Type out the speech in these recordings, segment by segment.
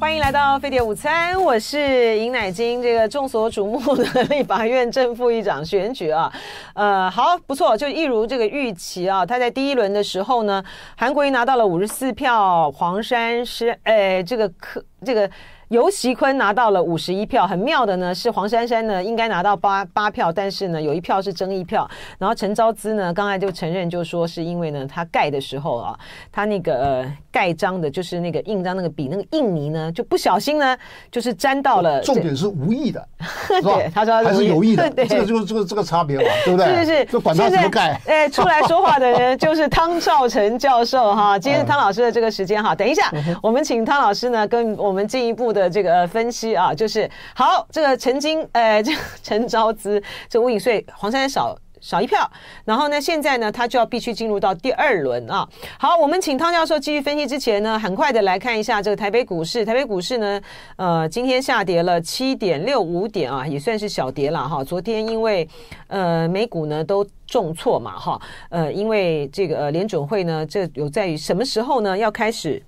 欢迎来到飞碟午餐，我是尹乃菁。这个众所瞩目的立法院正副议长选举啊，呃，好，不错，就一如这个预期啊，他在第一轮的时候呢，韩国瑜拿到了五十四票，黄山是，诶，这个科这个。尤习坤拿到了五十一票，很妙的呢，是黄珊珊呢应该拿到八八票，但是呢有一票是争议票。然后陈昭资呢刚才就承认，就说是因为呢他盖的时候啊，他那个盖章的，就是那个印章那个笔那个印泥呢就不小心呢就是沾到了，重点是无意的，对，他说还是有意的，这个就是这个这个差别嘛，对不对？是是是，管他怎么盖。哎，出来说话的人 就是汤兆成教授哈，今天汤老师的这个时间哈，等一下我们请汤老师呢跟我们进一步的。的这个分析啊，就是好，这个曾经呃，这陈昭资，这吴以遂，黄山少少一票，然后呢，现在呢，他就要必须进入到第二轮啊。好，我们请汤教授继续分析。之前呢，很快的来看一下这个台北股市。台北股市呢，呃，今天下跌了七点六五点啊，也算是小跌了哈。昨天因为呃美股呢都重挫嘛哈，呃，因为这个联准会呢，这有在于什么时候呢要开始？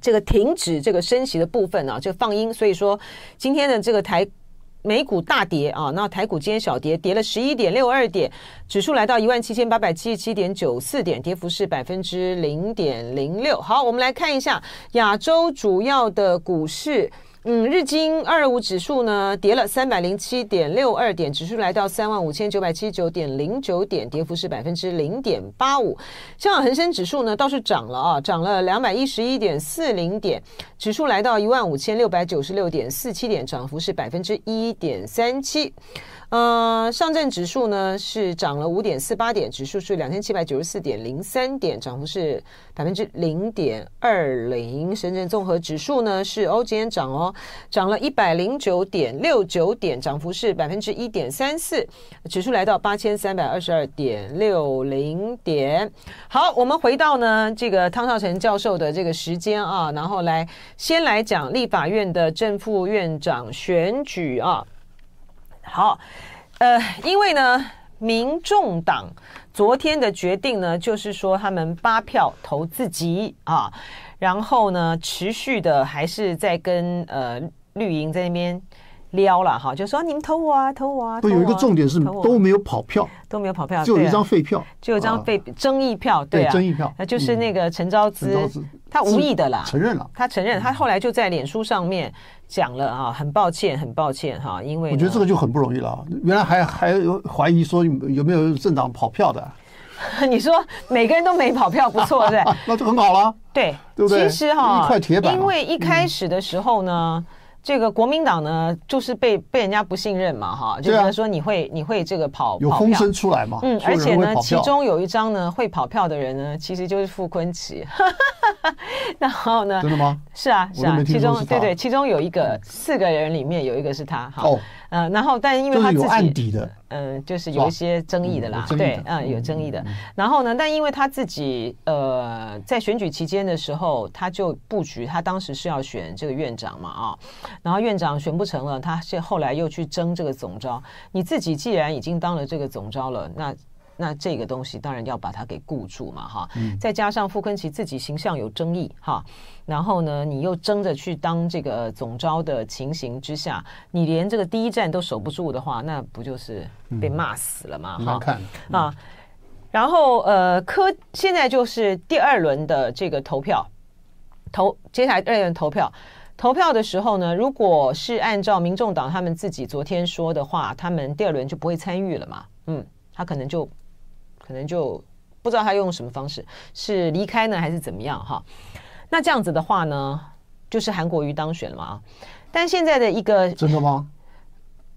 这个停止这个升息的部分呢，这放鹰，所以说今天的这个台美股大跌啊，那台股今天小跌，跌了十一点六二点，指数来到一万七千八百七十七点九四点，跌幅是百分之零点零六。好，我们来看一下亚洲主要的股市。嗯，日经二五指数呢跌了三百零七点六二点，指数来到三万五千九百七十九点零九点，跌幅是百分之零点八五。香港恒生指数呢倒是涨了啊，涨了两百一十一点四零点，指数来到一万五千六百九十六点四七点，涨幅是百分之一点三七。嗯，上证指数呢是涨了五点四八点，指数是两千七百九十四点零三点，涨幅是百分之零点二零。深圳综合指数呢是哦今天涨哦，涨了一百零九点六九点，涨幅是百分之一点三四，指数来到八千三百二十二点六零点。好，我们回到呢这个汤绍成教授的这个时间啊，然后来先来讲立法院的正副院长选举啊。好，呃，因为呢，民众党昨天的决定呢，就是说他们八票投自己啊，然后呢，持续的还是在跟呃绿营在那边。撩了哈，就说你们投我啊，投我啊！不有一个重点是都没有跑票，都没有跑票，就有一张废票，就一张废争议票，对啊，争议票，就是那个陈昭资，他无意的啦，承认了，他承认，他后来就在脸书上面讲了啊，很抱歉，很抱歉哈，因为我觉得这个就很不容易了，原来还还怀疑说有没有政党跑票的，你说每个人都没跑票，不错，对 那就很好了，对，对不对？其实哈，一块铁板，因为一开始的时候呢。这个国民党呢，就是被被人家不信任嘛，哈，就是说你会你会这个跑跑有风声出来嘛，嗯，而且呢，其中有一张呢，会跑票的人呢，其实就是傅昆池，然后呢，真的吗？是啊是啊，其中对对，其中有一个四个人里面有一个是他，哈。嗯，然后但因为他自己，有案底的，嗯，就是有一些争议的啦，对，嗯，有争议的。然后呢，但因为他自己，呃，在选举期间的时候，他就布局，他当时是要选这个院长嘛，啊，然后院长选不成了，他现后来又去争这个总招。你自己既然已经当了这个总招了，那。那这个东西当然要把它给固住嘛，哈，再加上傅根奇自己形象有争议哈，然后呢，你又争着去当这个总招的情形之下，你连这个第一站都守不住的话，那不就是被骂死了嘛，哈，啊，然后呃，科现在就是第二轮的这个投票，投接下来第二轮投票，投票的时候呢，如果是按照民众党他们自己昨天说的话，他们第二轮就不会参与了嘛，嗯，他可能就。可能就不知道他用什么方式是离开呢，还是怎么样哈？那这样子的话呢，就是韩国瑜当选了嘛？啊，但现在的一个真的吗？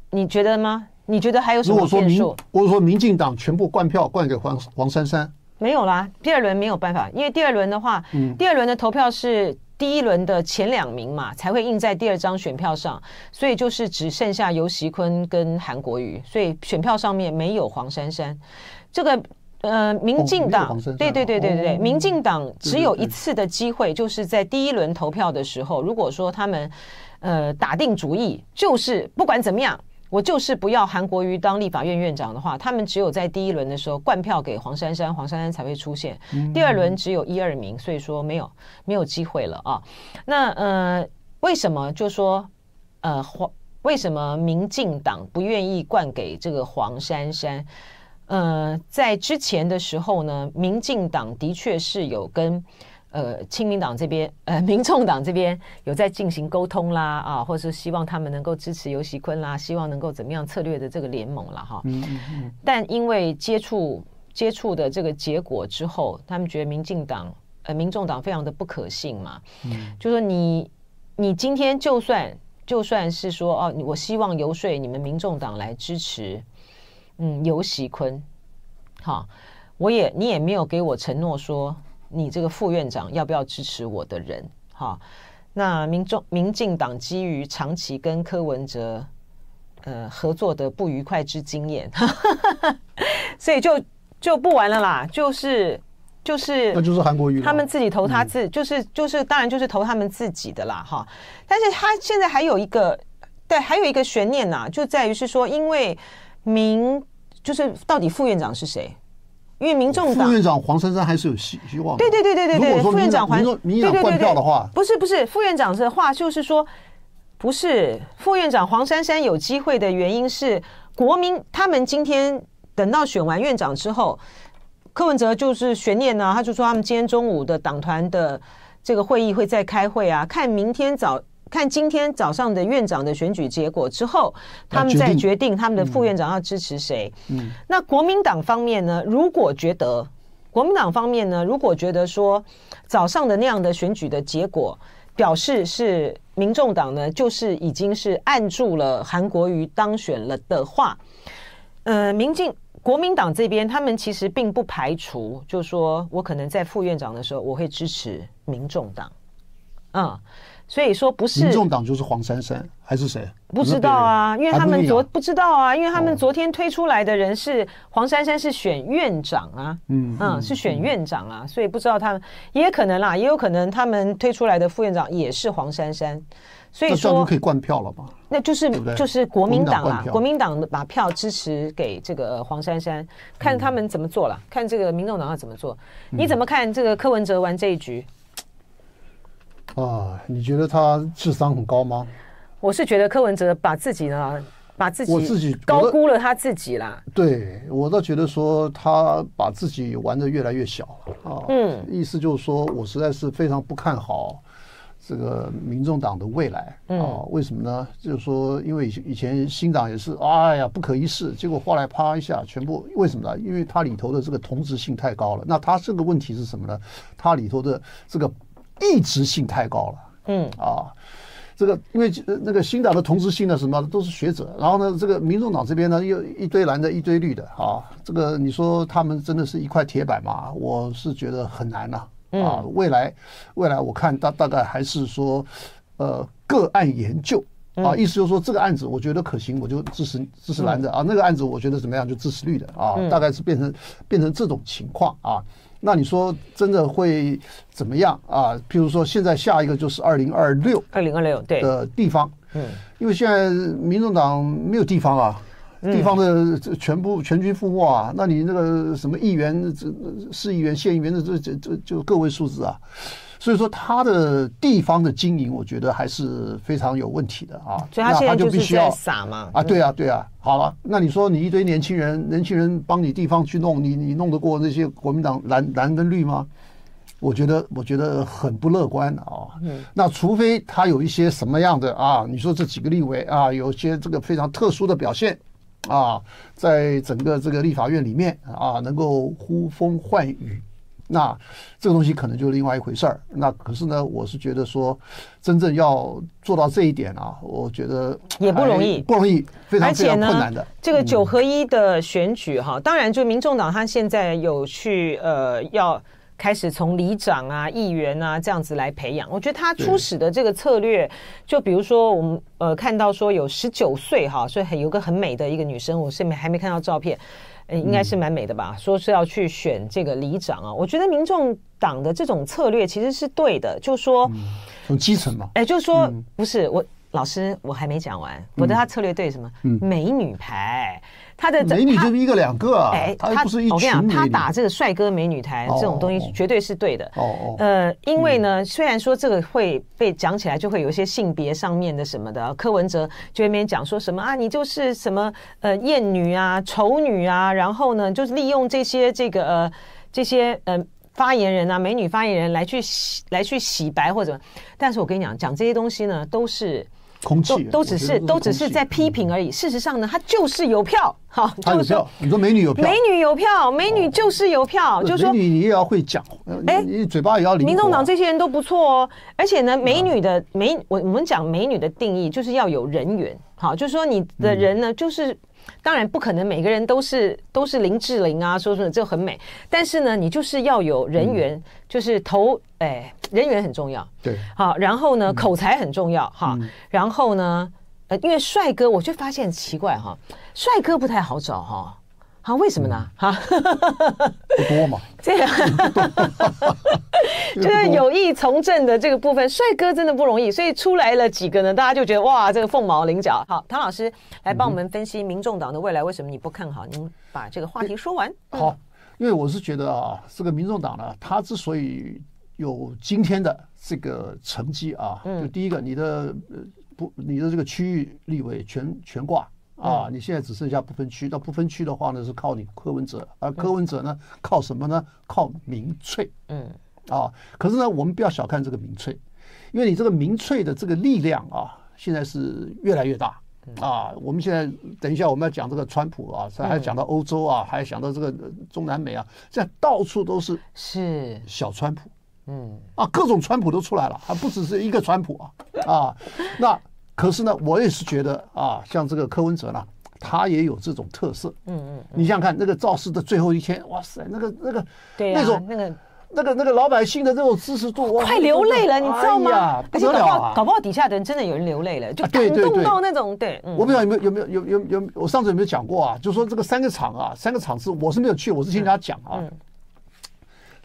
你觉得吗？你觉得还有什么变数？我说民进党全部灌票灌给黄黄珊珊？没有啦，第二轮没有办法，因为第二轮的话，第二轮的投票是第一轮的前两名嘛，才会印在第二张选票上，所以就是只剩下尤习坤跟韩国瑜，所以选票上面没有黄珊珊这个。呃，民进党，对对对对对民进党只有一次的机会，就是在第一轮投票的时候，如果说他们呃打定主意，就是不管怎么样，我就是不要韩国瑜当立法院院长的话，他们只有在第一轮的时候灌票给黄珊珊，黄珊珊才会出现。第二轮只有一二名，所以说没有没有机会了啊。那呃，为什么就说呃黄为什么民进党不愿意灌给这个黄珊珊？呃，在之前的时候呢，民进党的确是有跟呃亲民党这边、呃民众党这边有在进行沟通啦，啊，或者是希望他们能够支持尤喜坤啦，希望能够怎么样策略的这个联盟了哈。嗯嗯。但因为接触接触的这个结果之后，他们觉得民进党、呃民众党非常的不可信嘛。嗯。就说你你今天就算就算是说哦，我希望游说你们民众党来支持。嗯，尤喜坤，哈，我也你也没有给我承诺说你这个副院长要不要支持我的人，哈，那民众民进党基于长期跟柯文哲，呃合作的不愉快之经验，所以就就不玩了啦，就是就是那就是韩国瑜他们自己投他自就是就是当然就是投他们自己的啦，哈，但是他现在还有一个对还有一个悬念呐，就在于是说因为。民就是到底副院长是谁？因为民众党副院长黄珊珊还是有希希望。对对对对对，对，副院长民对党对掉的话，不是不是副院长的话，就是说不是副院长黄珊珊有机会的原因是国民他们今天等到选完院长之后，柯文哲就是悬念呢，他就说他们今天中午的党团的这个会议会再开会啊，看明天早。看今天早上的院长的选举结果之后，他们再决定他们的副院长要支持谁。嗯，那国民党方面呢？如果觉得国民党方面呢，如果觉得说早上的那样的选举的结果表示是民众党呢，就是已经是按住了韩国瑜当选了的话，呃，民进国民党这边他们其实并不排除，就说我可能在副院长的时候我会支持民众党，嗯。所以说不是，民众党就是黄珊珊还是谁？不知道啊，因为他们昨不知道啊，因为他们昨天推出来的人是黄珊珊是选院长啊，嗯嗯是选院长啊，所以不知道他们也有可能啦，也有可能他们推出来的副院长也是黄珊珊，所以说可以灌票了吧？那就是就是国民党啦，国民党的把票支持给这个黄珊珊，看他们怎么做了，看这个民众党要怎么做，你怎么看这个柯文哲玩这一局？啊，你觉得他智商很高吗？我是觉得柯文哲把自己呢，把自己，我自己高估了他自己啦。对，我倒觉得说他把自己玩的越来越小了啊。嗯，意思就是说我实在是非常不看好这个民众党的未来啊。为什么呢？就是说，因为以前以前新党也是，哎呀不可一世，结果后来啪一下全部为什么呢？因为它里头的这个同质性太高了。那它这个问题是什么呢？它里头的这个。一直性太高了，嗯啊，这个因为那个新党的同时性呢，什么都是学者，然后呢，这个民众党这边呢又一堆蓝的，一堆绿的啊，这个你说他们真的是一块铁板吗？我是觉得很难呐、啊。未来未来我看大大概还是说，呃，个案研究啊，意思就是说这个案子我觉得可行，我就支持支持蓝的啊，那个案子我觉得怎么样就支持绿的啊，大概是变成变成这种情况啊。那你说真的会怎么样啊？譬如说，现在下一个就是二零二六，二零二六对的地方，嗯，因为现在民众党没有地方啊，地方的全部全军覆没啊，那你那个什么议员、市议员、县议员的这这这就个位数字啊。所以说他的地方的经营，我觉得还是非常有问题的啊。所以，他现在就是在傻嘛。啊，对啊，对啊。好了，那你说你一堆年轻人，年轻人帮你地方去弄，你你弄得过那些国民党蓝蓝跟绿吗？我觉得，我觉得很不乐观啊。那除非他有一些什么样的啊？你说这几个立委啊，有些这个非常特殊的表现啊，在整个这个立法院里面啊，能够呼风唤雨。那这个东西可能就是另外一回事儿。那可是呢，我是觉得说，真正要做到这一点啊，我觉得也不容易，不容易，非常非常困难的。这个九合一的选举哈，当然就民众党他现在有去呃要开始从里长啊、议员啊这样子来培养。我觉得他初始的这个策略，就比如说我们呃看到说有十九岁哈，所以很有个很美的一个女生，我下面还没看到照片。应该是蛮美的吧？说是要去选这个里长啊，我觉得民众党的这种策略其实是对的，就说从基层嘛。哎，就说不是我老师，我还没讲完，我的他策略对什么？美女牌。他的美女就是一个两个啊，他不是我跟你讲，他打这个帅哥美女台这种东西绝对是对的。哦哦，呃，因为呢，虽然说这个会被讲起来，就会有一些性别上面的什么的。柯文哲就那边讲说什么啊，你就是什么呃艳女啊、丑女啊，然后呢就是利用这些这个呃这些呃发言人啊、美女发言人来去洗来去洗白或者。但是我跟你讲，讲这些东西呢，都是。空气都只是都只是在批评而已。事实上呢，他就是有票，好，有票。你说美女有票，美女有票，美女就是有票。就是说美女你也要会讲，哎，你嘴巴也要灵活。民众党这些人都不错哦，而且呢，美女的美，我我们讲美女的定义就是要有人缘，好，就是说你的人呢就是。当然不可能，每个人都是都是林志玲啊，说什么这很美。但是呢，你就是要有人缘，就是头，哎，人缘很重要。对，好，然后呢，口才很重要哈。然后呢，呃，因为帅哥，我就发现奇怪哈，帅哥不太好找哈。啊，为什么呢？啊，不多嘛，这样，就是有意从政的这个部分，帅哥真的不容易，所以出来了几个呢，大家就觉得哇，这个凤毛麟角。好，唐老师来帮我们分析民众党的未来，为什么你不看好？您把这个话题说完。好，因为我是觉得啊，这个民众党呢，他之所以有今天的这个成绩啊，就第一个，你的不，你的这个区域立委全全挂。啊，你现在只剩下不分区。那不分区的话呢，是靠你柯文哲，而柯文哲呢，靠什么呢？靠民粹。嗯。啊，可是呢，我们不要小看这个民粹，因为你这个民粹的这个力量啊，现在是越来越大。嗯。啊，我们现在等一下我们要讲这个川普啊，还讲到欧洲啊，还想到这个中南美啊，现在到处都是是小川普。嗯。啊，各种川普都出来了，还不只是一个川普啊啊，那。可是呢，我也是觉得啊，像这个柯文哲呢，他也有这种特色。嗯嗯，你想想看，那个造势的最后一天，哇塞，那个那个，对那种那个那个那个老百姓的这种支持度，快流泪了，你知道吗？不得了啊！搞不好底下的人真的有人流泪了，就感动到那种。对，我不知道有没有有没有有有有，我上次有没有讲过啊？就说这个三个厂啊，三个厂是我是没有去，我是听人家讲啊。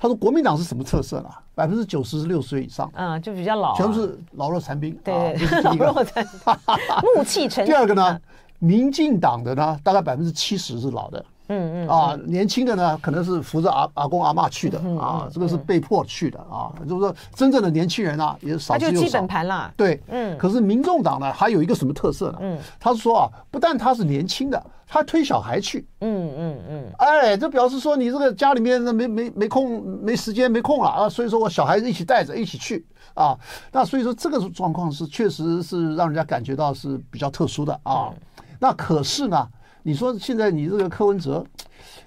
他说：“国民党是什么特色呢？百分之九十是六十岁以上，嗯，就比较老，全部是老弱残兵，对，老弱残，暮气沉第二个呢，民进党的呢，大概百分之七十是老的，嗯嗯，啊，年轻的呢，可能是扶着阿阿公阿妈去的，啊，这个是被迫去的，啊，就是说真正的年轻人啊，也少少。那就基本盘啦，对，嗯。可是民众党呢，还有一个什么特色呢？嗯，他说啊，不但他是年轻的。”他推小孩去，嗯嗯嗯，哎，这表示说你这个家里面那没没没空没时间没空了啊，所以说我小孩子一起带着一起去啊，那所以说这个状况是确实是让人家感觉到是比较特殊的啊，那可是呢，你说现在你这个柯文哲，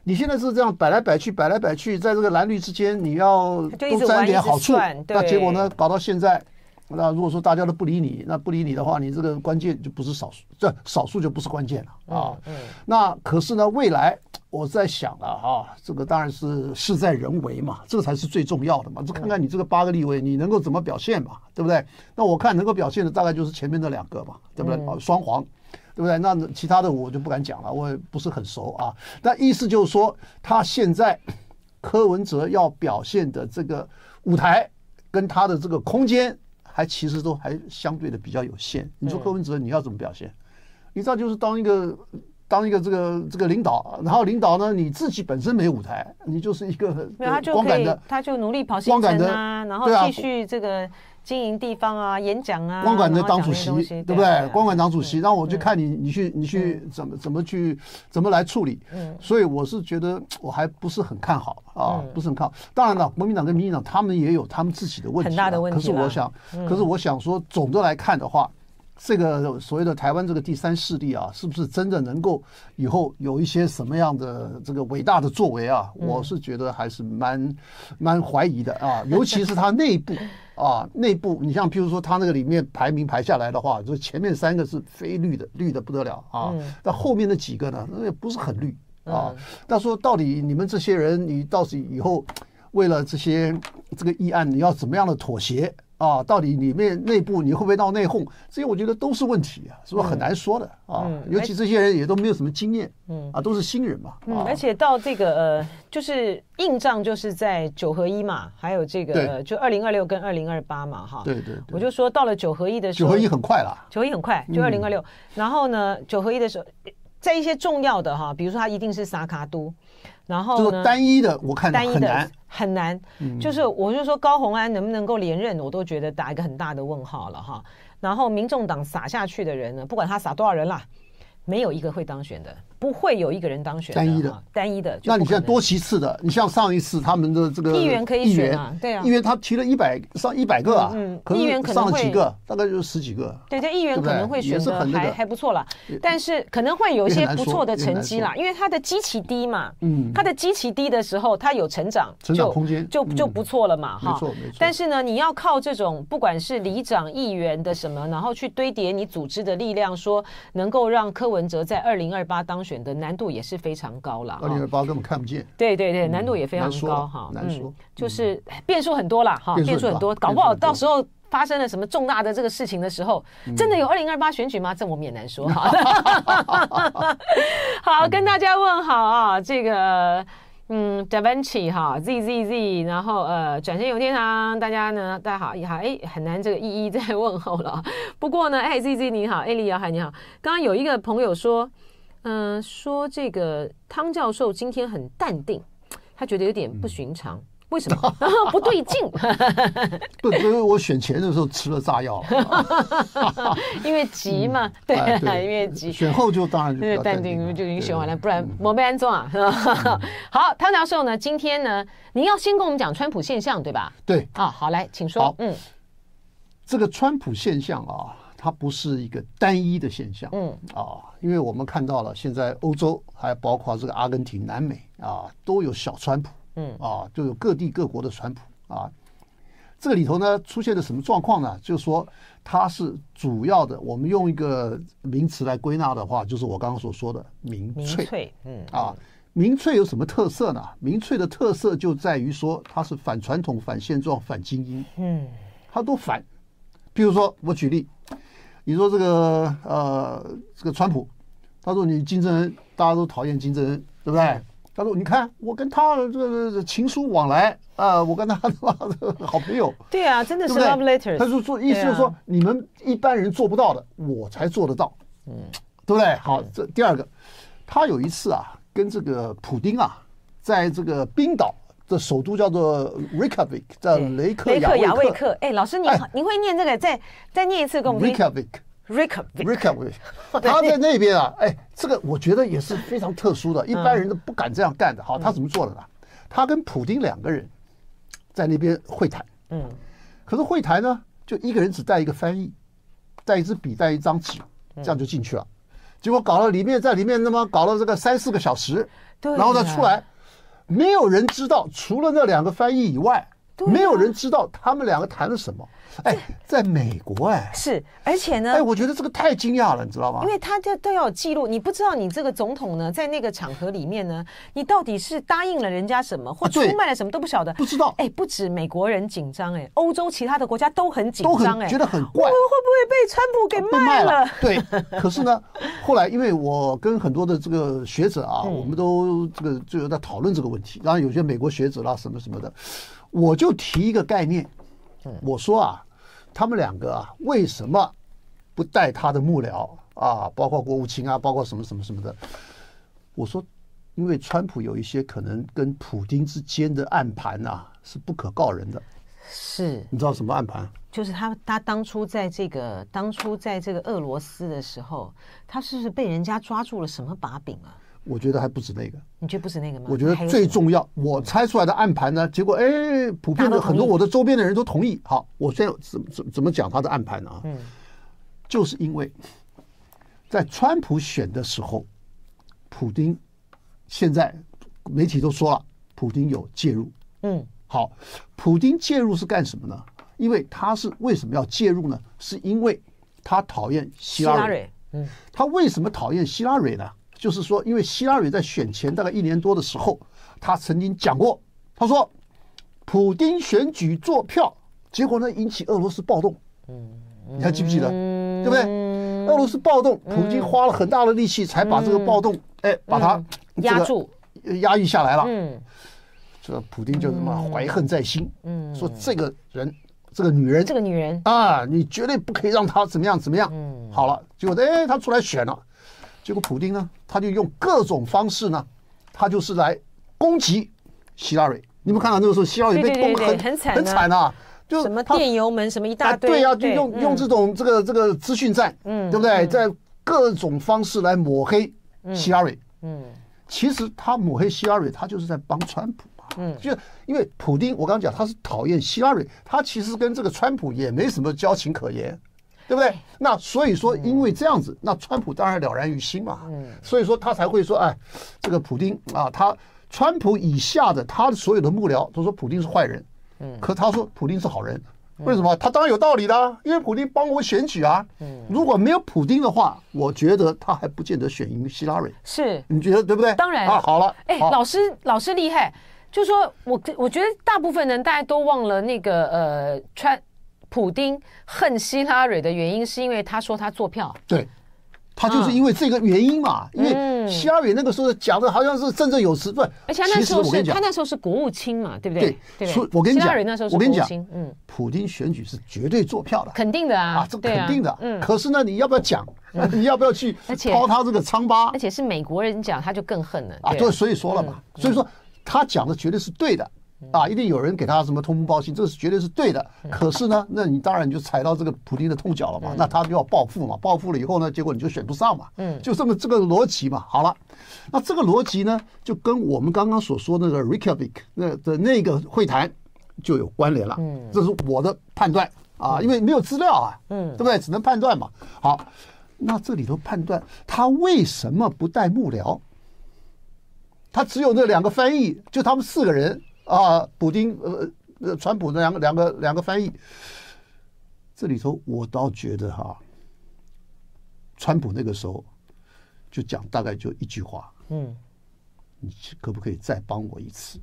你现在是这样摆来摆去摆来摆去，在这个蓝绿之间你要多沾点好处，那结果呢，搞到现在。那如果说大家都不理你，那不理你的话，你这个关键就不是少数，这少数就不是关键了啊。嗯。那可是呢，未来我在想啊，哈，这个当然是事在人为嘛，这才是最重要的嘛。就看看你这个八个立位，你能够怎么表现嘛，对不对？那我看能够表现的大概就是前面的两个嘛，对不对？双黄，对不对？那其他的我就不敢讲了，我也不是很熟啊。那意思就是说，他现在柯文哲要表现的这个舞台跟他的这个空间。还其实都还相对的比较有限。你说柯文哲，你要怎么表现？你知道就是当一个当一个这个这个领导，然后领导呢你自己本身没舞台，你就是一个没有他就 他就努力跑新城啊，然后继续这个。经营地方啊，演讲啊，光管着党主席，对不对？光管党主席，让我去看你，你去，你去怎么怎么去怎么来处理？嗯，所以我是觉得 我还不是很看好啊，不是很看。当然了，国民党跟民进党他们也有他们自己的问题，很大的问题。可是我想，可是我想说，总的来看的话，这个所谓的台湾这个第三势力啊，是不是真的能够以后有一些什么样的这个伟大的作为啊？我是觉得还是蛮蛮怀疑的啊，尤其是它内部。啊，内部你像譬如说他那个里面排名排下来的话，就前面三个是非绿的，绿的不得了啊。那后面那几个呢，那也不是很绿啊。他说，到底你们这些人，你到时以后，为了这些这个议案，你要怎么样的妥协？啊，到底里面内部你会不会闹内讧？这些我觉得都是问题啊，是不是很难说的啊。嗯。尤其这些人也都没有什么经验，嗯啊，都是新人嘛。嗯。而且到这个呃，就是硬仗就是在九合一嘛，还有这个就二零二六跟二零二八嘛，哈。对对。我就说到了九合一的时候。九合一很快了。九合一很快，就二零二六。然后呢，九合一的时候，在一些重要的哈，比如说他一定是萨卡都。然后呢？单一的，我看单很难，很难。就是，我就说高红安能不能够连任，我都觉得打一个很大的问号了哈。然后，民众党撒下去的人呢，不管他撒多少人啦，没有一个会当选的。不会有一个人当选，单一的，单一的。那你现在多席次的，你像上一次他们的这个议员可以选啊，对啊，议员他提了一百上一百个啊，嗯，议员可能会几个，大概就是十几个，对，这议员可能会选的还还不错了，但是可能会有一些不错的成绩啦，因为他的基期低嘛，嗯，他的基期低的时候，他有成长，成长空间就就不错了嘛，哈，没错没错。但是呢，你要靠这种不管是里长、议员的什么，然后去堆叠你组织的力量，说能够让柯文哲在二零二八当选。的难度也是非常高了。二零二八根本看不见。对对对，难度也非常高哈，难说，就是变数很多了哈，变数很多，搞不好到时候发生了什么重大的这个事情的时候，真的有二零二八选举吗？这我们也难说。好，跟大家问好啊，这个嗯，Da Vinci 哈，Z Z Z，然后呃，转身有天堂，大家呢，大家好，也好，哎，很难这个一一再问候了。不过呢，哎，Z Z 你好，艾丽瑶海你好，刚刚有一个朋友说。嗯，说这个汤教授今天很淡定，他觉得有点不寻常，为什么 不对劲？对，因为我选前的时候吃了炸药，因为急嘛，对，因为急。选后就当然就淡定，就已经选完了，不然我没安装啊。好，汤教授呢，今天呢，你要先跟我们讲川普现象，对吧？对。啊，好，来，请说。嗯，这个川普现象啊。它不是一个单一的现象，嗯啊，因为我们看到了现在欧洲，还包括这个阿根廷、南美啊，都有小川普，嗯啊，就有各地各国的川普啊。这个里头呢，出现了什么状况呢？就是说，它是主要的。我们用一个名词来归纳的话，就是我刚刚所说的民粹，嗯啊，民粹有什么特色呢？民粹的特色就在于说，它是反传统、反现状、反精英，嗯，它都反。比如说，我举例。你说这个呃，这个川普，他说你金正恩，大家都讨厌金正恩，对不对？他说你看我跟他这个情书往来啊，我跟他的好朋友。对啊，真的是 love letters。他说意思就是说，你们一般人做不到的，我才做得到，嗯，对不对？好，这第二个，他有一次啊，跟这个普京啊，在这个冰岛。这首都叫做 Rikavik，在雷克雅维克。哎，老师，您您会念这个？再再念一次给我们。r i k a v i k r i k a k r i k a v i k 他在那边啊！哎，这个我觉得也是非常特殊的，一般人都不敢这样干的。好，他怎么做的呢？他跟普丁两个人在那边会谈。嗯。可是会谈呢，就一个人只带一个翻译，带一支笔，带一张纸，这样就进去了。结果搞了里面，在里面那么搞了这个三四个小时，然后再出来。没有人知道，除了那两个翻译以外，没有人知道他们两个谈了什么。哎，在美国哎，是，而且呢，哎，我觉得这个太惊讶了，你知道吗？因为他这都要记录，你不知道你这个总统呢，在那个场合里面呢，你到底是答应了人家什么，或出卖了什么都不晓得，不知道。哎，不止美国人紧张，哎，欧洲其他的国家都很紧张，哎，觉得很怪，会不会被川普给卖了？对，可是呢，后来因为我跟很多的这个学者啊，我们都这个就有在讨论这个问题，然后有些美国学者啦什么什么的，我就提一个概念。我说啊，他们两个啊，为什么不带他的幕僚啊，包括国务卿啊，包括什么什么什么的？我说，因为川普有一些可能跟普京之间的暗盘啊，是不可告人的。是，你知道什么暗盘？就是他他当初在这个当初在这个俄罗斯的时候，他是被人家抓住了什么把柄啊？我觉得还不止那个，你觉得不止那个吗？我觉得最重要，我猜出来的暗盘呢，结果哎，普遍的很多我的周边的人都同意。好，我现在怎怎怎么讲他的暗盘呢？啊，嗯，就是因为，在川普选的时候，普丁现在媒体都说了，普丁有介入。嗯，好，普丁介入是干什么呢？因为他是为什么要介入呢？是因为他讨厌希拉瑞。嗯，他为什么讨厌希拉瑞呢？就是说，因为希拉里在选前大概一年多的时候，他曾经讲过，他说，普京选举做票，结果呢引起俄罗斯暴动。嗯，你还记不记得？对不对？俄罗斯暴动，普京花了很大的力气才把这个暴动，哎，把它压住、压抑下来了。嗯，这普京就什么怀恨在心。嗯，说这个人、这个女人、这个女人啊，你绝对不可以让她怎么样、怎么样。嗯，好了，结果哎，她出来选了。结果，普丁呢，他就用各种方式呢，他就是来攻击希拉里。你们看到那个时候，希拉里被攻很很惨，很惨啊！就什么电油门什么一大堆，对啊，就用用这种这个这个资讯战，嗯，对不对？在各种方式来抹黑希拉里。嗯，其实他抹黑希拉里，他就是在帮川普嘛，嗯，就因为普丁，我刚刚讲他是讨厌希拉里，他其实跟这个川普也没什么交情可言。对不对？那所以说，因为这样子，那川普当然了然于心嘛。嗯，所以说他才会说，哎，这个普丁啊，他川普以下的他的所有的幕僚都说普丁是坏人，嗯，可他说普丁是好人，为什么？他当然有道理的，因为普丁帮我选举啊。嗯，如果没有普丁的话，我觉得他还不见得选赢希拉里。是，你觉得对不对？当然啊，好了，哎，老师老师厉害，就说我我觉得大部分人大家都忘了那个呃川。普丁恨希拉蕊的原因是因为他说他做票，对，他就是因为这个原因嘛。因为希拉蕊那个时候讲的，好像是振振有词，不而且那时候是，他那时候是国务卿嘛，对不对？对，所以我跟你讲，希拉蕊那时候我跟你讲，嗯，普京选举是绝对做票的，肯定的啊，啊，这肯定的。嗯，可是呢，你要不要讲？你要不要去包他这个疮疤？而且是美国人讲，他就更恨了啊。对，所以说了嘛，所以说他讲的绝对是对的。啊，一定有人给他什么通风报信，这是绝对是对的。可是呢，那你当然你就踩到这个普京的痛脚了嘛？那他就要报复嘛？报复了以后呢？结果你就选不上嘛？嗯，就这么这个逻辑嘛。好了，那这个逻辑呢，就跟我们刚刚所说那个 r i k i i k 那的那个会谈就有关联了。嗯，这是我的判断啊，因为没有资料啊，嗯，对不对？只能判断嘛。好，那这里头判断他为什么不带幕僚？他只有那两个翻译，就他们四个人。啊，补丁，呃，川普的两个两个两个翻译，这里头我倒觉得哈，川普那个时候就讲大概就一句话，嗯，你可不可以再帮我一次？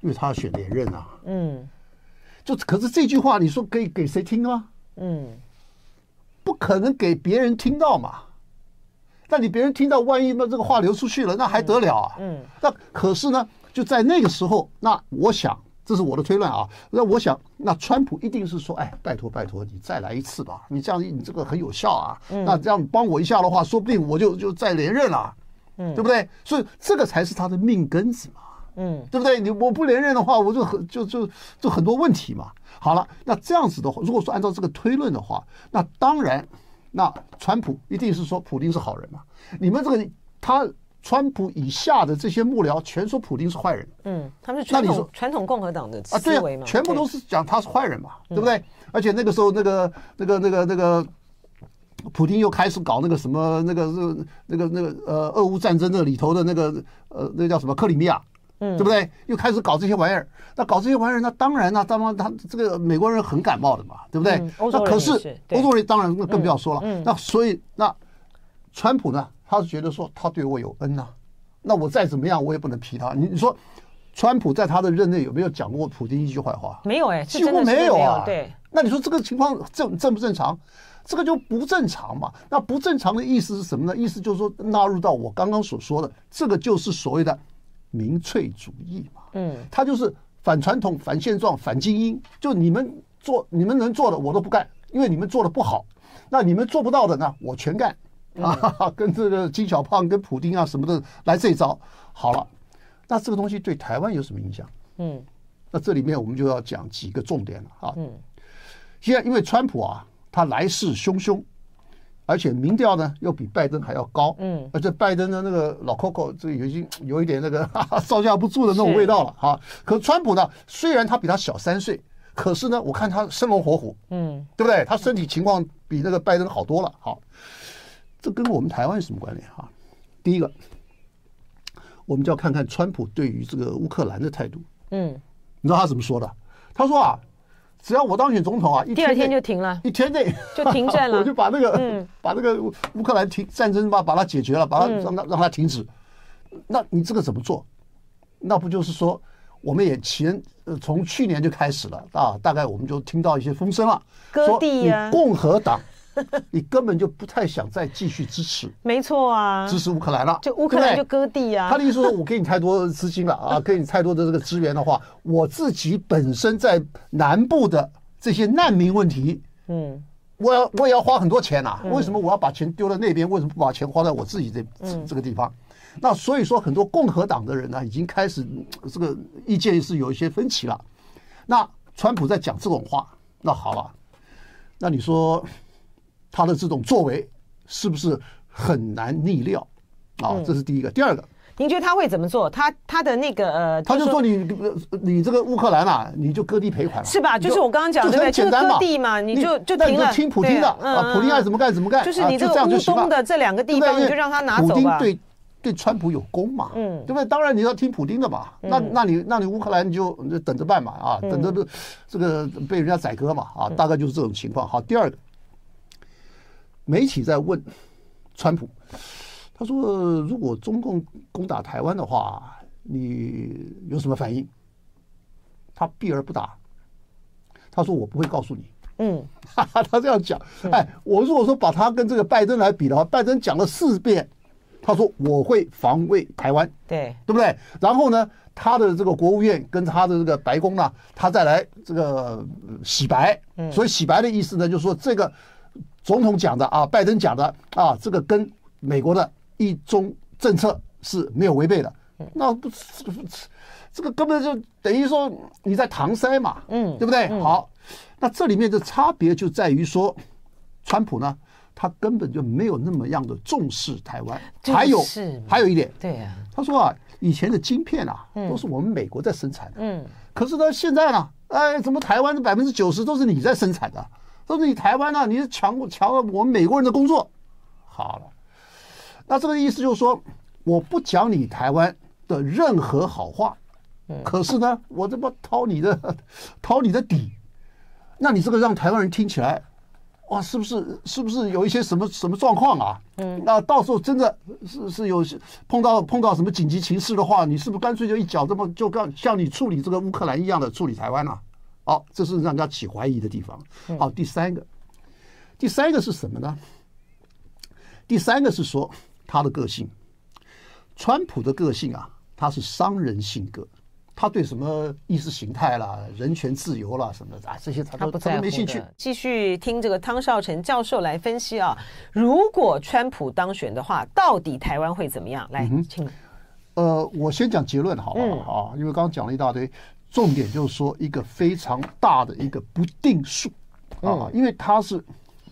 因为他要选连任啊，嗯，就可是这句话，你说可以给谁听吗？嗯，不可能给别人听到嘛，那你别人听到，万一那这个话流出去了，那还得了啊？嗯，那可是呢？就在那个时候，那我想，这是我的推论啊。那我想，那川普一定是说，哎，拜托拜托，你再来一次吧，你这样你这个很有效啊。那这样帮我一下的话，说不定我就就再连任了，嗯，对不对？所以这个才是他的命根子嘛，嗯，对不对？你我不连任的话，我就很就就就很多问题嘛。好了，那这样子的话，如果说按照这个推论的话，那当然，那川普一定是说普京是好人嘛，你们这个他。川普以下的这些幕僚全说普京是坏人，嗯，他们是传统传统共和党的啊，对呀，全部都是讲他是坏人嘛，对不对？而且那个时候那个那个那个那个普京又开始搞那个什么那个那个那个呃俄乌战争那里头的那个呃那个叫什么克里米亚，嗯，对不对？又开始搞这些玩意儿，那搞这些玩意儿，那当然那当然他这个美国人很感冒的嘛，对不对？那可是欧洲人当然那更不要说了，那所以那川普呢？他是觉得说他对我有恩呐，那我再怎么样我也不能批他。你你说，川普在他的任内有没有讲过普京一句坏话？没有哎，几乎没有啊。对，那你说这个情况正正不正常？这个就不正常嘛。那不正常的意思是什么呢？意思就是说纳入到我刚刚所说的，这个就是所谓的民粹主义嘛。嗯，他就是反传统、反现状、反精英，就你们做你们能做的我都不干，因为你们做的不好。那你们做不到的呢，我全干。啊，跟这个金小胖、跟普丁啊什么的来这一招，好了，那这个东西对台湾有什么影响？嗯，那这里面我们就要讲几个重点了啊。嗯，现在因为川普啊，他来势汹汹，而且民调呢又比拜登还要高。嗯，而且拜登的那个老 Coco 这已经有一点那个招 架不住的那种味道了啊。可川普呢，虽然他比他小三岁，可是呢，我看他生龙活虎。嗯，对不对？他身体情况比那个拜登好多了。好。这跟我们台湾有什么关联哈？第一个，我们就要看看川普对于这个乌克兰的态度。嗯，你知道他怎么说的？他说啊，只要我当选总统啊，一天就停了，一天内就停战了，我就把那个，嗯，把那个乌克兰停战争吧，把它解决了，把它让它让它停止。那你这个怎么做？那不就是说，我们也前从去年就开始了啊，大概我们就听到一些风声了，割地啊，共和党。你根本就不太想再继续支持，没错啊，支持乌克兰了，就乌克兰就割地啊。他的意思是我给你太多资金了啊，给你太多的这个资源的话，我自己本身在南部的这些难民问题，嗯，我要我也要花很多钱呐。为什么我要把钱丢到那边？为什么不把钱花在我自己这这个地方？那所以说，很多共和党的人呢，已经开始这个意见是有一些分歧了。那川普在讲这种话，那好了，那你说。他的这种作为是不是很难逆料？啊，这是第一个。第二个，您觉得他会怎么做？他他的那个呃，他就说你你这个乌克兰啊，你就割地赔款是吧？就是我刚刚讲对不对？就割地嘛，你就就停了。听普京的，啊，普京爱怎么干怎么干。就是你这个乌东的这两个地方，你就让他拿走吧。普京对对川普有功嘛，嗯，对不对？当然你要听普京的嘛。那那你那你乌克兰你就等着办嘛啊，等着这个被人家宰割嘛啊，大概就是这种情况。好，第二个。媒体在问川普，他说：“如果中共攻打台湾的话，你有什么反应？”他避而不答。他说：“我不会告诉你。”嗯，他这样讲。哎，我如果说把他跟这个拜登来比的话，拜登讲了四遍，他说：“我会防卫台湾。”对，对不对？然后呢，他的这个国务院跟他的这个白宫呢，他再来这个洗白。所以洗白的意思呢，就是说这个。总统讲的啊，拜登讲的啊，这个跟美国的一中政策是没有违背的，那不这个根本就等于说你在搪塞嘛，嗯，对不对？好，那这里面的差别就在于说，川普呢，他根本就没有那么样的重视台湾，还有，还有一点，对呀，他说啊，以前的晶片啊，都是我们美国在生产的，嗯，可是呢，现在呢，哎，怎么台湾的百分之九十都是你在生产的？就是你台湾呢，你是抢抢了我们美国人的工作，好了，那这个意思就是说，我不讲你台湾的任何好话，嗯，可是呢，我这么掏你的 掏你的底，那你这个让台湾人听起来，哇，是不是是不是有一些什么什么状况啊？嗯，那到时候真的是是有些碰到碰到什么紧急情势的话，你是不是干脆就一脚这么就干像你处理这个乌克兰一样的处理台湾呢？好，这是让人家起怀疑的地方。好，第三个，第三个是什么呢？第三个是说他的个性，川普的个性啊，他是商人性格，他对什么意识形态啦、人权自由啦什么的啊这些，他都不怎没兴趣。继续听这个汤少成教授来分析啊，如果川普当选的话，到底台湾会怎么样？来，请。呃，我先讲结论好了啊，因为刚刚讲了一大堆。重点就是说一个非常大的一个不定数啊，因为它是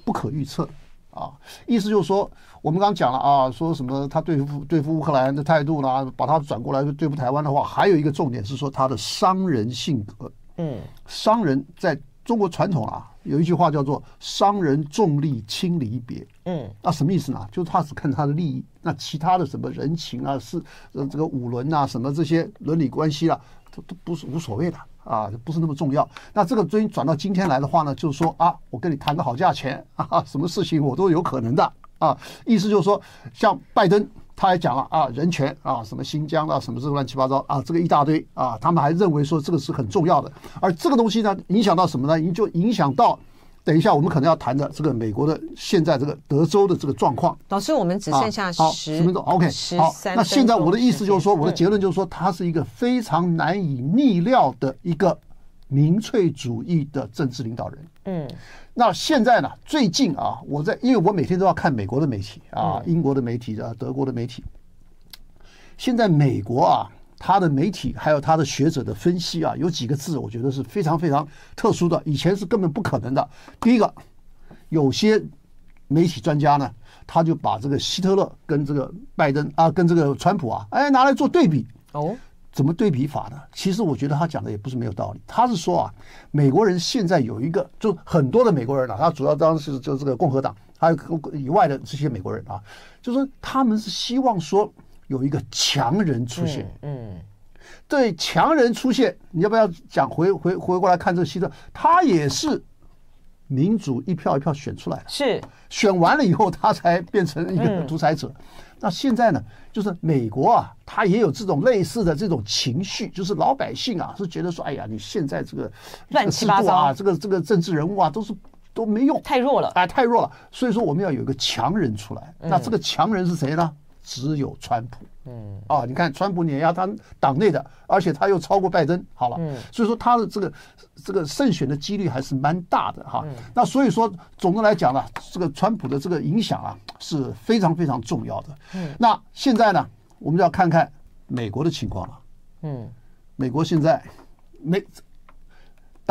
不可预测啊。意思就是说，我们刚刚讲了啊，说什么他对付对付乌克兰的态度啦，把他转过来对付台湾的话，还有一个重点是说他的商人性格。嗯，商人在中国传统啊，有一句话叫做“商人重利轻离别”。嗯，那什么意思呢？就是他只看他的利益，那其他的什么人情啊、是呃这个五伦啊、什么这些伦理关系啊。都都不是无所谓的啊，不是那么重要。那这个近转到今天来的话呢，就是说啊，我跟你谈个好价钱啊，什么事情我都有可能的啊。意思就是说，像拜登他还讲了啊，人权啊，什么新疆啊，什么这个乱七八糟啊，这个一大堆啊，他们还认为说这个是很重要的。而这个东西呢，影响到什么呢？就影响到。等一下，我们可能要谈的这个美国的现在这个德州的这个状况。老师，我们只剩下十分钟。OK，好，那现在我的意思就是说，我的结论就是说，他是一个非常难以逆料的一个民粹主义的政治领导人。嗯，那现在呢？最近啊，我在因为我每天都要看美国的媒体啊，英国的媒体啊，德国的媒体。现在美国啊。他的媒体还有他的学者的分析啊，有几个字，我觉得是非常非常特殊的，以前是根本不可能的。第一个，有些媒体专家呢，他就把这个希特勒跟这个拜登啊，跟这个川普啊，哎拿来做对比哦，怎么对比法呢？其实我觉得他讲的也不是没有道理。他是说啊，美国人现在有一个，就很多的美国人啊，他主要当时就这个共和党还有以外的这些美国人啊，就是他们是希望说。有一个强人出现，嗯，对，强人出现，你要不要讲回回回过来看这个希特，他也是民主一票一票选出来的，是选完了以后他才变成一个独裁者。那现在呢，就是美国啊，他也有这种类似的这种情绪，就是老百姓啊是觉得说，哎呀，你现在这个乱七八糟啊，这个这个政治人物啊，都是都没用，太弱了啊，太弱了。所以说，我们要有一个强人出来。那这个强人是谁呢？只有川普，嗯啊，你看川普碾压他党内的，而且他又超过拜登，好了，所以说他的这个这个胜选的几率还是蛮大的哈。那所以说，总的来讲呢，这个川普的这个影响啊是非常非常重要的。那现在呢，我们就要看看美国的情况了。嗯，美国现在美。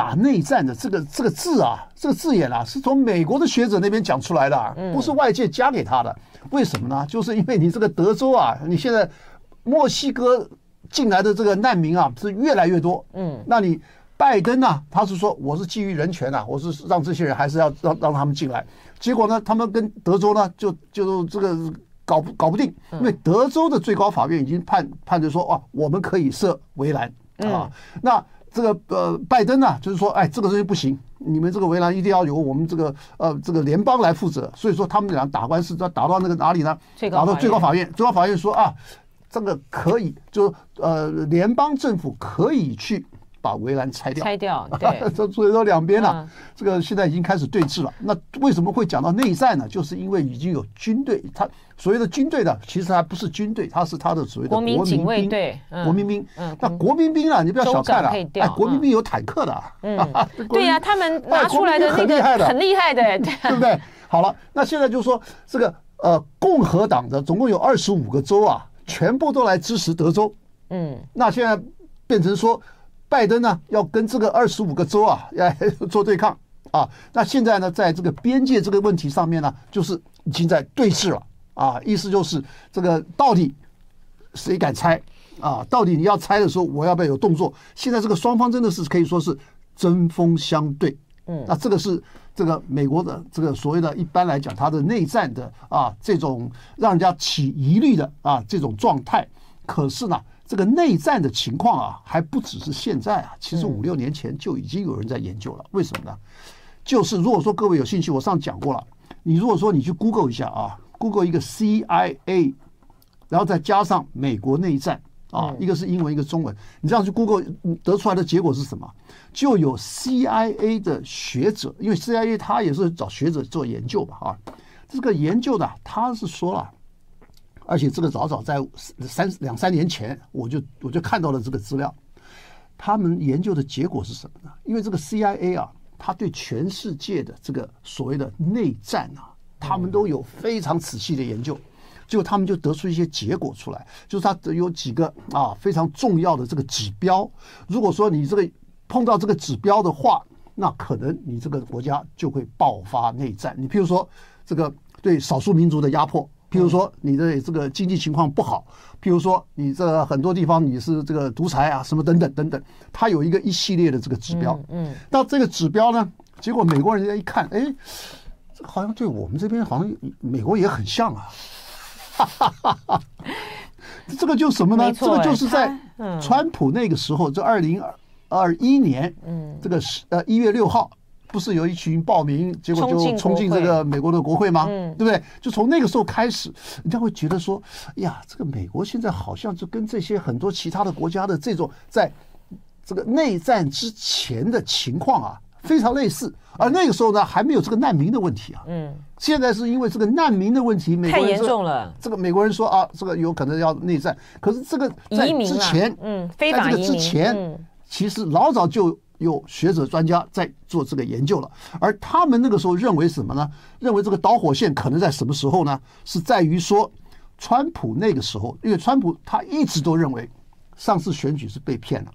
打内战的这个这个字啊，这个字眼啊，是从美国的学者那边讲出来的，不是外界加给他的。为什么呢？就是因为你这个德州啊，你现在墨西哥进来的这个难民啊是越来越多。嗯，那你拜登啊，他是说我是基于人权啊，我是让这些人还是要让让他们进来。结果呢，他们跟德州呢就就这个搞不搞不定，因为德州的最高法院已经判判决说，啊，我们可以设围栏啊。那。这个呃，拜登呢，就是说，哎，这个东西不行，你们这个围栏一定要由我们这个呃，这个联邦来负责。所以说，他们俩打官司，打到那个哪里呢？打到最高法院。最高法院说啊，这个可以，就呃，联邦政府可以去。把围栏拆掉，拆掉，对，所以说两边了。这个现在已经开始对峙了。那为什么会讲到内战呢？就是因为已经有军队，他所谓的军队呢，其实还不是军队，他是他的所谓的国民警卫队、国民兵。嗯，那国民兵啊，你不要小看了，哎，国民兵有坦克的。嗯，对呀，他们拿出来的那个很厉害的，对不对？好了，那现在就说这个呃，共和党的总共有二十五个州啊，全部都来支持德州。嗯，那现在变成说。拜登呢，要跟这个二十五个州啊，要做对抗啊。那现在呢，在这个边界这个问题上面呢，就是已经在对峙了啊。意思就是，这个到底谁敢拆啊？到底你要拆的时候，我要不要有动作？现在这个双方真的是可以说是针锋相对。嗯，那这个是这个美国的这个所谓的一般来讲，它的内战的啊这种让人家起疑虑的啊这种状态。可是呢。这个内战的情况啊，还不只是现在啊，其实五六年前就已经有人在研究了。为什么呢？就是如果说各位有兴趣，我上讲过了。你如果说你去 Google 一下啊，Google 一个 CIA，然后再加上美国内战啊，一个是英文，一个中文。你这样去 Google 得出来的结果是什么？就有 CIA 的学者，因为 CIA 他也是找学者做研究吧啊，这个研究的他是说了。而且这个早早在三两三年前，我就我就看到了这个资料。他们研究的结果是什么呢？因为这个 CIA 啊，他对全世界的这个所谓的内战啊，他们都有非常仔细的研究。结果他们就得出一些结果出来，就是他有几个啊非常重要的这个指标。如果说你这个碰到这个指标的话，那可能你这个国家就会爆发内战。你譬如说这个对少数民族的压迫。比如说你的这个经济情况不好，比如说你这很多地方你是这个独裁啊什么等等等等，它有一个一系列的这个指标。嗯，那这个指标呢，结果美国人家一看，哎，好像对我们这边好像美国也很像啊。哈哈哈哈，这个就什么呢？这个就是在川普那个时候，这二零二一年，嗯，这个十呃一月六号。不是有一群报名，结果就冲进这个美国的国会吗？对不对？就从那个时候开始，人家会觉得说，哎呀，这个美国现在好像就跟这些很多其他的国家的这种在这个内战之前的情况啊非常类似。而那个时候呢，还没有这个难民的问题啊。嗯，现在是因为这个难民的问题，美国人了。这个美国人说啊，这个有可能要内战。可是这个在之前，嗯，在这之前，其实老早就。有学者专家在做这个研究了，而他们那个时候认为什么呢？认为这个导火线可能在什么时候呢？是在于说，川普那个时候，因为川普他一直都认为，上次选举是被骗了，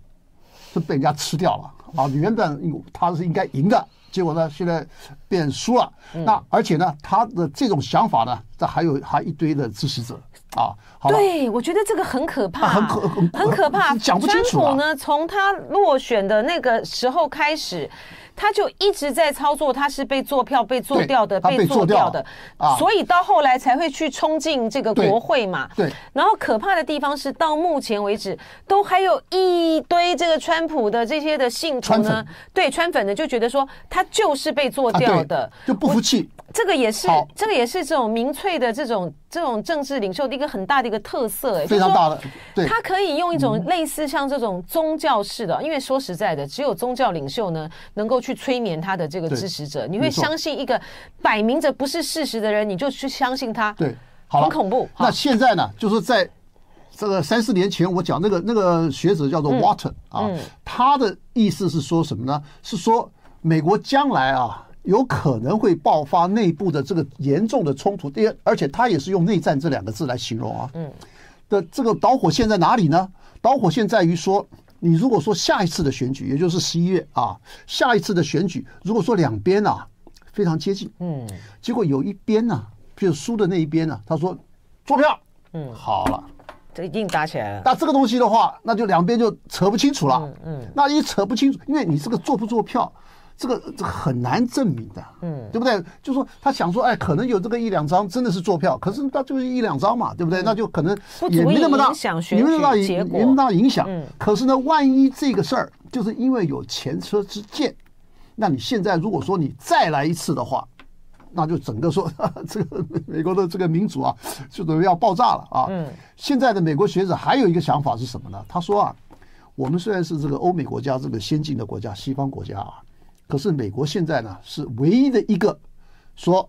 是被人家吃掉了啊，原本他是应该赢的。结果呢，现在变输了。那而且呢，他的这种想法呢，这还有还一堆的支持者啊。对，我觉得这个很可怕，很可很可怕。讲不清楚。普呢，从他落选的那个时候开始。他就一直在操作，他是被做票、被做掉的、被做掉的，啊，所以到后来才会去冲进这个国会嘛。对。然后可怕的地方是，到目前为止都还有一堆这个川普的这些的信徒呢，对川粉呢就觉得说他就是被做掉的，就不服气。这个也是，这个也是这种民粹的这种这种政治领袖的一个很大的一个特色，非常大的。他可以用一种类似像这种宗教式的，因为说实在的，只有宗教领袖呢能够。去催眠他的这个支持者，你会相信一个摆明着不是事实的人，你就去相信他，对，很恐怖。那现在呢？就是在这个三四年前，我讲那个那个学者叫做 Water 啊，他的意思是说什么呢？是说美国将来啊有可能会爆发内部的这个严重的冲突，第而且他也是用内战这两个字来形容啊。嗯，的这个导火线在哪里呢？导火线在于说。你如果说下一次的选举，也就是十一月啊，下一次的选举，如果说两边啊、非常接近，嗯，结果有一边呢，就输的那一边呢，他说，做票，嗯，好了，这硬打起来了。那这个东西的话，那就两边就扯不清楚了，嗯嗯，那一扯不清楚，因为你这个做不做票。这个这很难证明的，嗯，对不对？就说他想说，哎，可能有这个一两张真的是坐票，可是那就是一两张嘛，对不对？那就可能也没那么大，影也没那么大影响。可是呢，万一这个事儿就是因为有前车之鉴，那你现在如果说你再来一次的话，那就整个说 这个美国的这个民主啊，就准备要爆炸了啊！嗯，现在的美国学者还有一个想法是什么呢？他说啊，我们虽然是这个欧美国家，这个先进的国家，西方国家啊。可是美国现在呢是唯一的一个说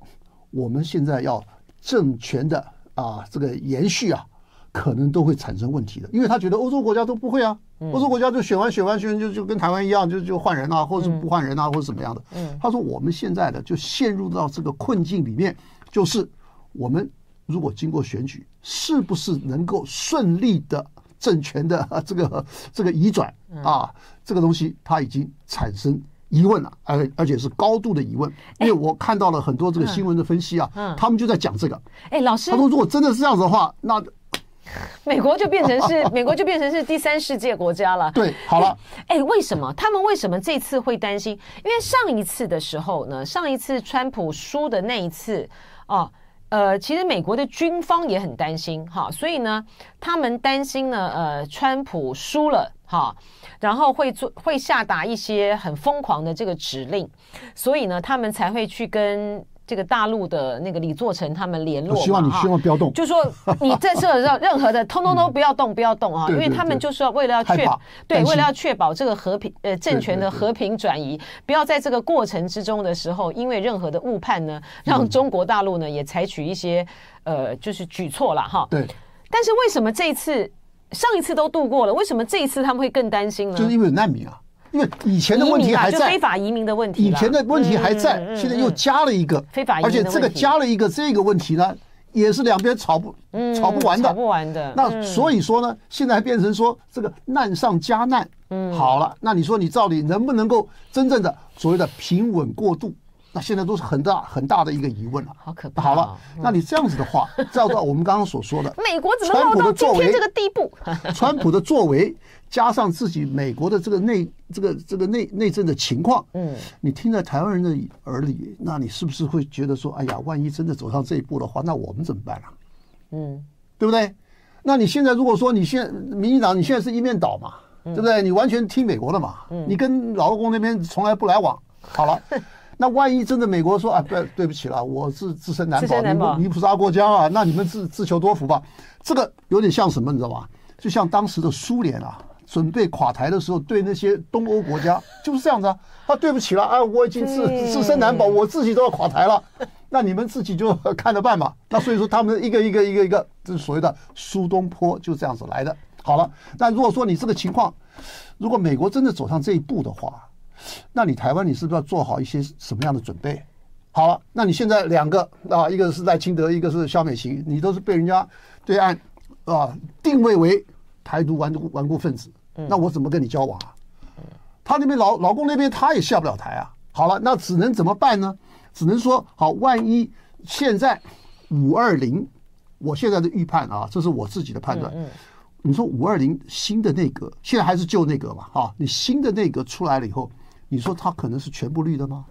我们现在要政权的啊这个延续啊可能都会产生问题的，因为他觉得欧洲国家都不会啊，欧洲国家就选完选完选就就跟台湾一样就就换人啊，或者是不换人啊或者怎么样的。他说我们现在的就陷入到这个困境里面，就是我们如果经过选举，是不是能够顺利的政权的这个这个移转啊？这个东西它已经产生。疑问了，而而且是高度的疑问，因为我看到了很多这个新闻的分析啊，他们就在讲这个。哎，老师，他说如果真的是这样子的话，那 美国就变成是 美国就变成是第三世界国家了。对，好了，哎，为什么他们为什么这次会担心？因为上一次的时候呢，上一次川普输的那一次啊，呃，其实美国的军方也很担心哈，所以呢，他们担心呢，呃，川普输了。哈，然后会做会下达一些很疯狂的这个指令，所以呢，他们才会去跟这个大陆的那个李作成他们联络。希望你希望不要动，就说你在这个时候任何的通通都 不要动，不要动啊，因为他们就是要为了要确对，为了要确保这个和平呃政权的和平转移，不要在这个过程之中的时候因为任何的误判呢，让中国大陆呢也采取一些呃就是举措了哈。对，但是为什么这一次？上一次都度过了，为什么这一次他们会更担心呢？就是因为难民啊，因为以前的问题还在非法移民的问题，以前的问题还在，现在又加了一个非法移民而且这个加了一个这个问题呢，也是两边吵不吵不完的。吵不完的。那所以说呢，现在变成说这个难上加难。嗯，好了，那你说你到底能不能够真正的所谓的平稳过渡？现在都是很大很大的一个疑问了。好可怕。好了，那你这样子的话，照照我们刚刚所说的，美国怎么落到今天这个地步？川普的作为加上自己美国的这个内这个这个内内政的情况，嗯，你听在台湾人的耳里，那你是不是会觉得说，哎呀，万一真的走上这一步的话，那我们怎么办啊？嗯，对不对？那你现在如果说你现民进党你现在是一面倒嘛，对不对？你完全听美国的嘛，嗯，你跟劳工那边从来不来往。好了。那万一真的美国说啊，对，对不起了，我是自身难保，泥泥菩萨过江啊，那你们自自求多福吧。这个有点像什么，你知道吗？就像当时的苏联啊，准备垮台的时候，对那些东欧国家 就是这样子啊。啊，对不起了啊，我已经自自身难保，我自己都要垮台了，那你们自己就看着办吧。那所以说他们一个一个一个一个，这是所谓的苏东坡就这样子来的。好了，那如果说你这个情况，如果美国真的走上这一步的话。那你台湾，你是不是要做好一些什么样的准备？好，那你现在两个啊，一个是在清德，一个是肖美琴，你都是被人家对岸啊定位为台独顽顽固分子。那我怎么跟你交往啊？他那边老老公那边他也下不了台啊。好了，那只能怎么办呢？只能说好，万一现在五二零，我现在的预判啊，这是我自己的判断。你说五二零新的内阁，现在还是旧内阁吧？哈，你新的内阁出来了以后。你说他可能是全部绿的吗？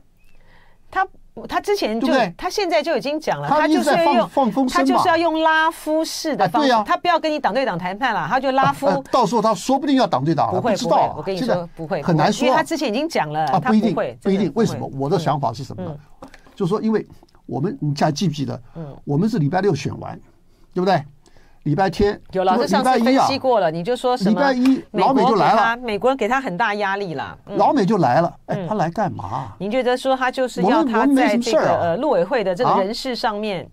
他他之前就他现在就已经讲了，他就是要放放风声他就是要用拉夫式的。对呀，他不要跟你党对党谈判了，他就拉夫。到时候他说不定要党对党，不会知道。我跟你说，不会很难说，因为他之前已经讲了，他不一定不一定。为什么？我的想法是什么呢？就说因为我们，你还记不记得？嗯，我们是礼拜六选完，对不对？礼拜天有老师次分析过了，你就说礼拜一老美就来了，美国人给他很大压力了，老美就来了，哎，他来干嘛？您觉得说他就是要他在这个呃，陆委会的这个人事上面，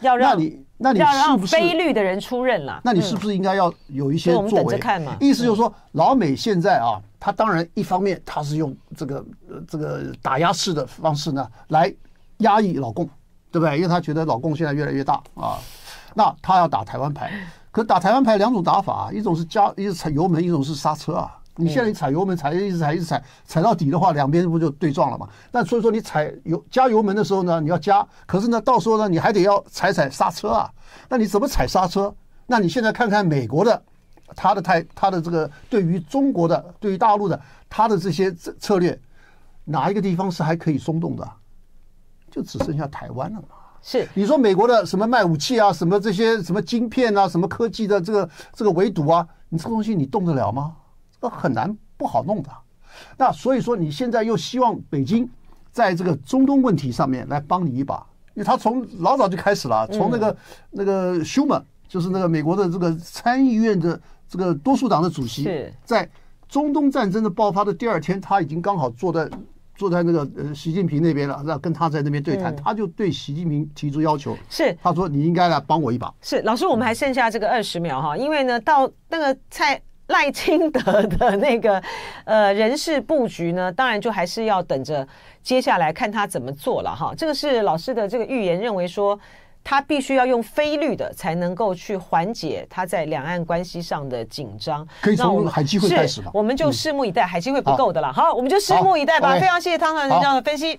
要让要让非绿的人出任了，那你是不是应该要有一些作为？看嘛。意思就是说，老美现在啊，他当然一方面他是用这个这个打压式的方式呢，来压抑老共，对不对？因为他觉得老共现在越来越大啊。那他要打台湾牌，可打台湾牌两种打法，一种是加一直踩油门，一种是刹车啊。你现在踩油门，踩一直踩一直踩，踩到底的话，两边不就对撞了吗？那所以说你踩油加油门的时候呢，你要加，可是呢，到时候呢，你还得要踩踩刹车啊。那你怎么踩刹车？那你现在看看美国的，他的太，他的这个对于中国的对于大陆的他的这些策策略，哪一个地方是还可以松动的？就只剩下台湾了嘛。是，你说美国的什么卖武器啊，什么这些什么晶片啊，什么科技的这个这个围堵啊，你这个东西你动得了吗？这个很难不好弄的。那所以说你现在又希望北京在这个中东问题上面来帮你一把，因为他从老早就开始了，从那个那个 Schumer 就是那个美国的这个参议院的这个多数党的主席，在中东战争的爆发的第二天，他已经刚好坐在。坐在那个呃习近平那边了，那跟他在那边对谈，他就对习近平提出要求，是他说你应该来帮我一把。是老师，我们还剩下这个二十秒哈，因为呢到那个蔡赖清德的那个呃人事布局呢，当然就还是要等着接下来看他怎么做了哈。这个是老师的这个预言，认为说。他必须要用非律的，才能够去缓解他在两岸关系上的紧张。可以从海基会开始吧，我们就拭目以待。海基会不够的啦，好，我们就拭目以待吧。非常谢谢汤团长这样的分析。